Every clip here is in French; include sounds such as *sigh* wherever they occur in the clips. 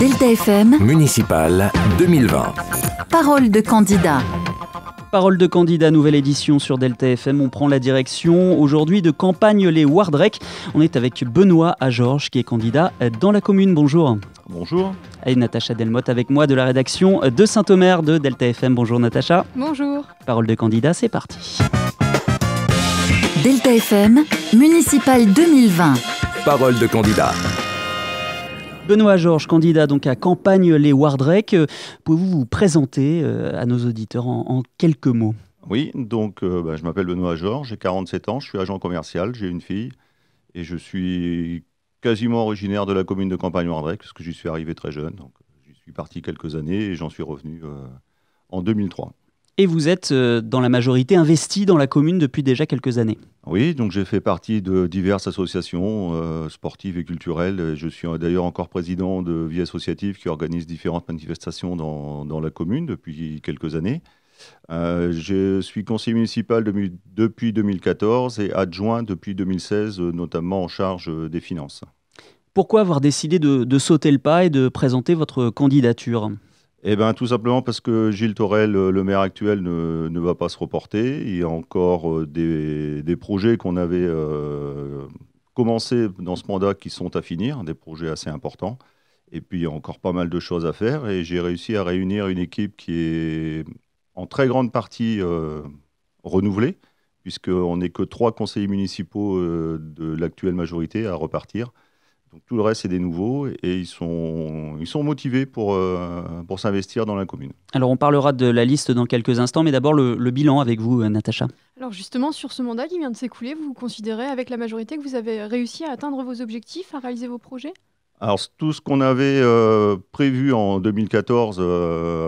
Delta FM. Municipal 2020. Parole de candidat. Parole de candidat, nouvelle édition sur Delta FM. On prend la direction aujourd'hui de Campagne les Wardrec. On est avec Benoît à Georges qui est candidat dans la commune. Bonjour. Bonjour. Et Natacha Delmotte avec moi de la rédaction de Saint-Omer de Delta FM. Bonjour Natacha. Bonjour. Parole de candidat, c'est parti. Delta FM, municipal 2020. Parole de candidat. Benoît Georges, candidat donc à campagne les Wardrec, euh, pouvez-vous vous présenter euh, à nos auditeurs en, quelques mots Oui, donc euh, bah, je m'appelle Benoît Georges, j'ai 47 ans, je suis agent commercial, j'ai une fille et je suis quasiment originaire de la commune de campagne Wardrec parce que j'y suis arrivé très jeune, donc j'y suis parti quelques années et j'en suis revenu en 2003 et vous êtes euh, dans la majorité investi dans la commune depuis déjà quelques années. Oui, donc j'ai fait partie de diverses associations euh, sportives et culturelles. Je suis d'ailleurs encore président de Vie Associative qui organise différentes manifestations dans, la commune depuis quelques années. Euh, je suis conseiller municipal depuis 2014 et adjoint depuis 2016, notamment en charge des finances. Pourquoi avoir décidé de sauter le pas et de présenter votre candidature eh bien, tout simplement parce que Gilles Torel, euh, le maire actuel, ne, va pas se reporter. Il y a encore euh, des, projets qu'on avait commencé euh, commencés dans ce mandat qui sont à finir, des projets assez importants. Et puis, il y a encore pas mal de choses à faire. Et j'ai réussi à réunir une équipe qui est en très grande partie renouvelée, puisqu'on n'est que trois conseillers municipaux de l'actuelle majorité à repartir tout le reste, c'est des nouveaux et ils sont, motivés pour, euh, pour s'investir dans la commune. Alors, on parlera de la liste dans quelques instants, mais d'abord le, bilan avec vous, euh, Natacha. Alors, justement, sur ce mandat qui vient de s'écouler, vous considérez avec la majorité que vous avez réussi à atteindre vos objectifs, à réaliser vos projets alors tout ce qu'on avait euh, prévu en 2014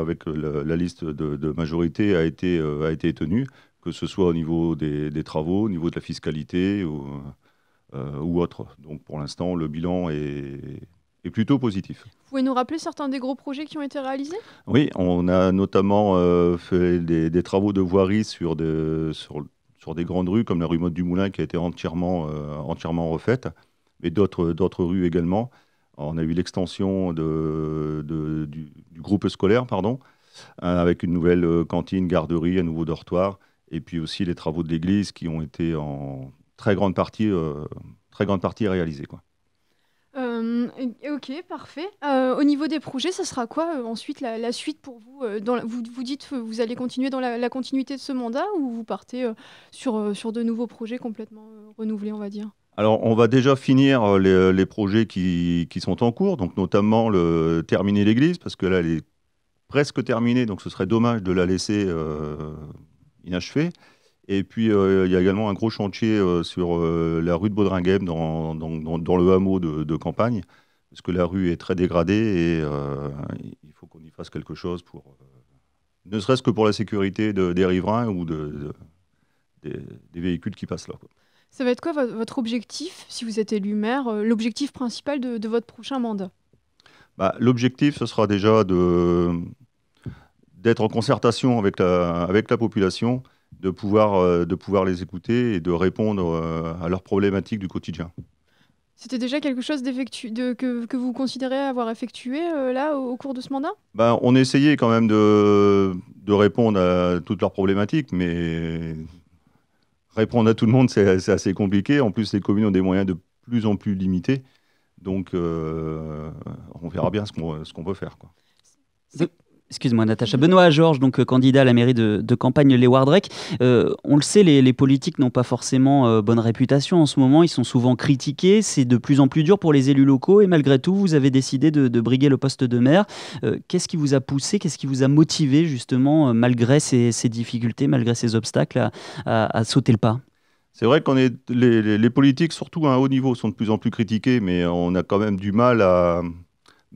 avec la, liste de, majorité a été, a été tenu, que ce soit au niveau des, travaux, au niveau de la fiscalité. Ou, euh, ou autre Donc pour l'instant, le bilan est, est plutôt positif. Vous pouvez nous rappeler certains des gros projets qui ont été réalisés Oui, on a notamment euh, fait des, travaux de voirie sur, sur, des grandes rues, comme la rue Mode du Moulin, qui a été entièrement, euh, entièrement refaite, mais d'autres rues également. On a eu l'extension de, du, du, groupe scolaire, pardon, avec une nouvelle cantine, garderie, un nouveau dortoir, et puis aussi les travaux de l'église qui ont été en, très grande partie, euh, très grande partie réalisée. Quoi. Euh, ok, parfait. Euh, au niveau des projets, ça sera quoi ensuite la, suite pour vous, dans vous Vous dites vous allez continuer dans la, continuité de ce mandat ou vous partez sur, sur de nouveaux projets complètement renouvelés, on va dire alors, on va déjà finir les, projets qui, qui, sont en cours, donc notamment le terminer l'église, parce que là, elle est presque terminée, donc ce serait dommage de la laisser inachevée. Et puis, euh, il y a également un gros chantier euh, sur euh, la rue de Baudringhem dans, le hameau de, campagne, parce que la rue est très dégradée et il faut qu'on y fasse quelque chose pour. ne serait-ce que pour la sécurité des riverains ou des, véhicules qui passent là. Ça va être quoi votre objectif, si vous êtes élu maire, l'objectif principal de, votre prochain mandat bah, L'objectif, ce sera déjà d'être en concertation avec la population de pouvoir, euh, de pouvoir les écouter et de répondre euh, à leurs problématiques du quotidien. C'était déjà quelque chose de, que, vous considérez avoir effectué euh, là au, cours de ce mandat ben, On essayait quand même de, de, répondre à toutes leurs problématiques, mais répondre à tout le monde, c'est assez compliqué. En plus, les communes ont des moyens de plus en plus limités. Donc, on verra bien ce qu'on peut faire. Quoi. Excuse-moi, Natacha. Benoît Georges, donc euh, candidat à la mairie de, campagne Les Wardrec. Euh, on le sait, les, politiques n'ont pas forcément euh, bonne réputation en ce moment. Ils sont souvent critiqués. C'est de plus en plus dur pour les élus locaux. Et malgré tout, vous avez décidé de, briguer le poste de maire. qu'est-ce qui vous a poussé Qu'est-ce qui vous a motivé, justement, malgré ces, difficultés, malgré ces obstacles, à, sauter le pas c'est vrai qu'on est les, politiques, surtout à un haut niveau, sont de plus en plus critiqués, mais on a quand même du mal à,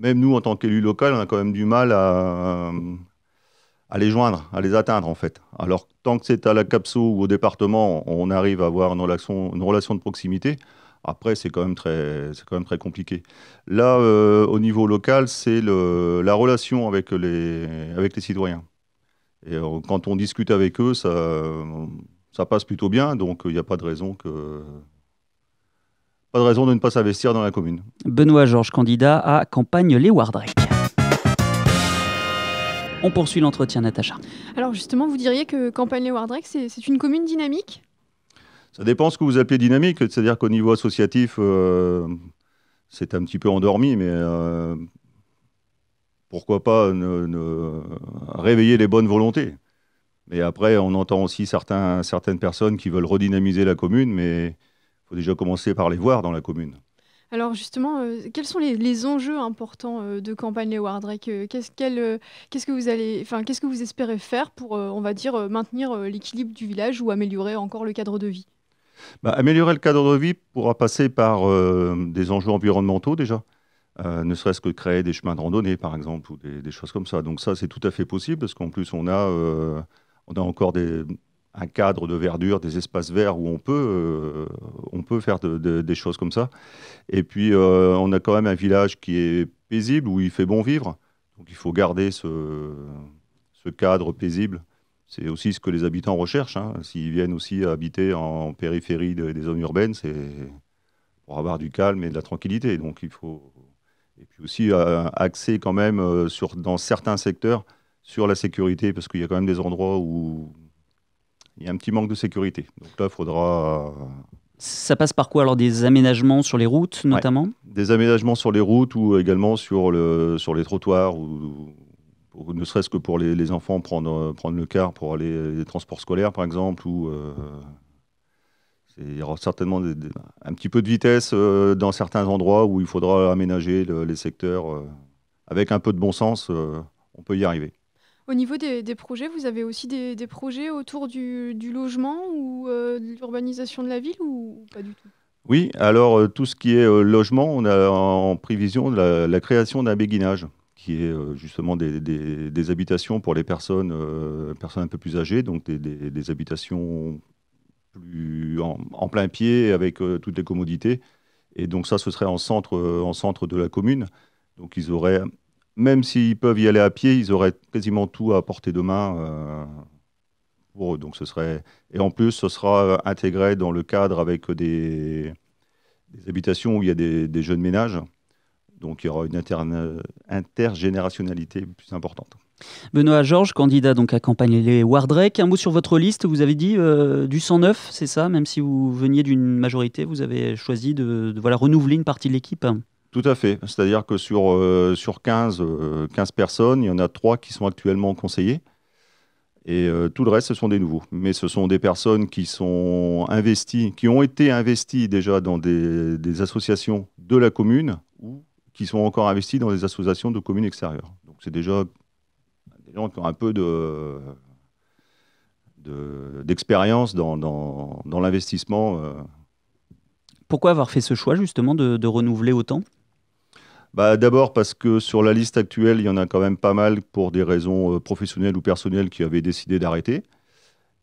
même nous, en tant qu'élus local, on a quand même du mal à, les joindre, à les atteindre, en fait. Alors, tant que c'est à la CAPSO ou au département, on arrive à avoir une relation, de proximité. Après, c'est quand, même très, quand même très compliqué. Là, euh, au niveau local, c'est la relation avec les, avec les citoyens. Et euh, quand on discute avec eux, ça passe plutôt bien, donc il n'y a pas de raison que pas de raison de ne pas s'investir dans la commune. Benoît Georges, candidat à campagne Les Wardrec. On poursuit l'entretien, Natacha. Alors justement, vous diriez que Campagne-les-Wardrec, c'est une commune dynamique Ça dépend ce que vous appelez dynamique, c'est-à-dire qu'au niveau associatif, euh, c'est un petit peu endormi, mais euh, pourquoi pas réveiller les bonnes volontés Mais après, on entend aussi certaines personnes qui veulent redynamiser la commune, mais faut déjà commencer par les voir dans la commune. Alors justement, euh, quels sont les, enjeux importants euh, de campagne Les Drake euh, Qu'est-ce que vous allez, enfin qu'est-ce que vous espérez faire pour, on va dire, maintenir l'équilibre du village ou améliorer encore le cadre de vie bah, Améliorer le cadre de vie pourra passer par des enjeux environnementaux déjà. ne serait-ce que créer des chemins de randonnée, par exemple, ou des, des choses comme ça. Donc ça, c'est tout à fait possible, parce qu'en plus, on a, on a encore des, un cadre de verdure, des espaces verts où on peut, euh, on peut faire des choses comme ça. Et puis, euh, on a quand même un village qui est paisible, où il fait bon vivre. Donc, il faut garder ce, ce cadre paisible. C'est aussi ce que les habitants recherchent. Hein. S'ils viennent aussi habiter en périphérie des zones urbaines, c'est pour avoir du calme et de la tranquillité. Donc, il faut. Et puis aussi, euh, axer quand même sur, dans certains secteurs sur la sécurité, parce qu'il y a quand même des endroits où il y a un petit manque de sécurité. Donc là, il faudra. Euh, Ça passe par quoi alors des aménagements sur les routes notamment Des aménagements sur les routes ou également sur, le, sur les trottoirs ou, ne serait-ce que pour les, enfants prendre, prendre le car pour aller les transports scolaires par exemple ou euh, il y aura certainement un petit peu de vitesse euh, dans certains endroits où il faudra aménager les secteurs avec un peu de bon sens on peut y arriver. Au niveau des, projets, vous avez aussi des, projets autour du, logement ou euh, de l'urbanisation de la ville ou, pas du tout Oui, alors euh, tout ce qui est euh, logement, on a en prévision la, la création d'un béguinage qui est justement des, habitations pour les personnes, personnes un peu plus âgées, donc des, habitations plus en, en, plein pied avec toutes les commodités. Et donc ça, ce serait en centre, en centre de la commune. Donc ils auraient même s'ils peuvent y aller à pied, ils auraient quasiment tout à portée de main euh, pour eux. Donc ce serait... Et en plus, ce sera euh, intégré dans le cadre avec des, habitations où il y a des, jeunes ménages. Donc il y aura une intergénérationnalité plus importante. Benoît Georges, candidat donc à campagne les wardrake Un mot sur votre liste, vous avez dit euh, du 109, c'est ça Même si vous veniez d'une majorité, vous avez choisi de, de renouveler une partie de l'équipe tout à fait. C'est-à-dire que sur, euh, sur 15, euh, personnes, il y en a 3 qui sont actuellement conseillers. Et euh, tout le reste, ce sont des nouveaux. Mais ce sont des personnes qui sont investies, qui ont été investies déjà dans des, associations de la commune ou qui sont encore investies dans des associations de communes extérieures. Donc c'est déjà des gens qui ont un peu de, d'expérience dans, l'investissement. Pourquoi avoir fait ce choix justement de renouveler autant bah, d'abord parce que sur la liste actuelle, il y en a quand même pas mal pour des raisons euh, professionnelles ou personnelles qui avaient décidé d'arrêter.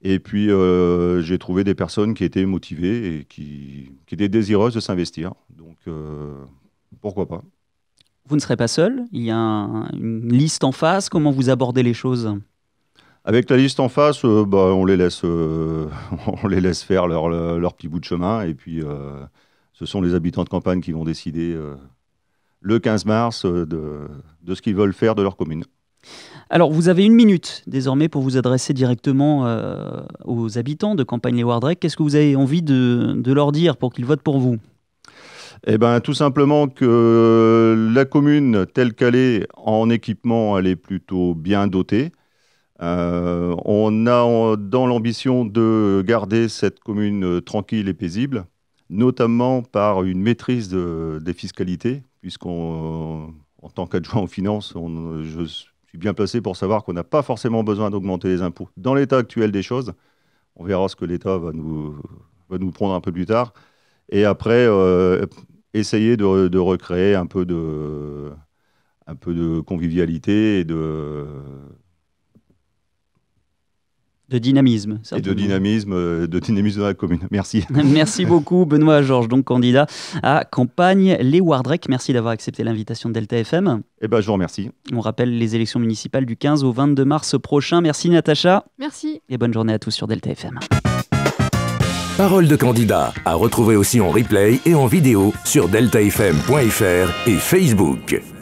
Et puis, euh, j'ai trouvé des personnes qui étaient motivées et qui, étaient désireuses de s'investir. Donc, euh, pourquoi pas Vous ne serez pas seul Il y a une liste en face. Comment vous abordez les choses avec la liste en face, bah, on, les laisse, *laughs* on les laisse faire leur, leur, petit bout de chemin. Et puis, ce sont les habitants de campagne qui vont décider le 15 mars euh, de, ce qu'ils veulent faire de leur commune. Alors, vous avez une minute désormais pour vous adresser directement euh, aux habitants de Campagne-les-Wardrec. Qu'est-ce que vous avez envie de, leur dire pour qu'ils votent pour vous eh bien, tout simplement que la commune telle qu'elle est en équipement, elle est plutôt bien dotée. Euh, on a dans l'ambition de garder cette commune tranquille et paisible, notamment par une maîtrise des fiscalités puisqu'en euh, tant qu'adjoint aux finances, je suis bien placé pour savoir qu'on n'a pas forcément besoin d'augmenter les impôts. Dans l'état actuel des choses, on verra ce que l'État va nous, nous prendre un peu plus tard. Et après, euh, essayer de, de, recréer un peu de, un peu de convivialité et de de dynamisme. Et de dynamisme, euh, de dynamisme dans la commune. *laughs* Merci. *laughs* Merci beaucoup, Benoît Georges, donc candidat à campagne Les Wardrec. Merci d'avoir accepté l'invitation de Delta FM. Eh ben, je vous remercie. On rappelle les élections municipales du 15 au 22 mars prochain. Merci, Natacha. Merci. Et bonne journée à tous sur Delta FM. Parole de candidat à retrouver aussi en replay et en vidéo sur deltafm.fr et Facebook.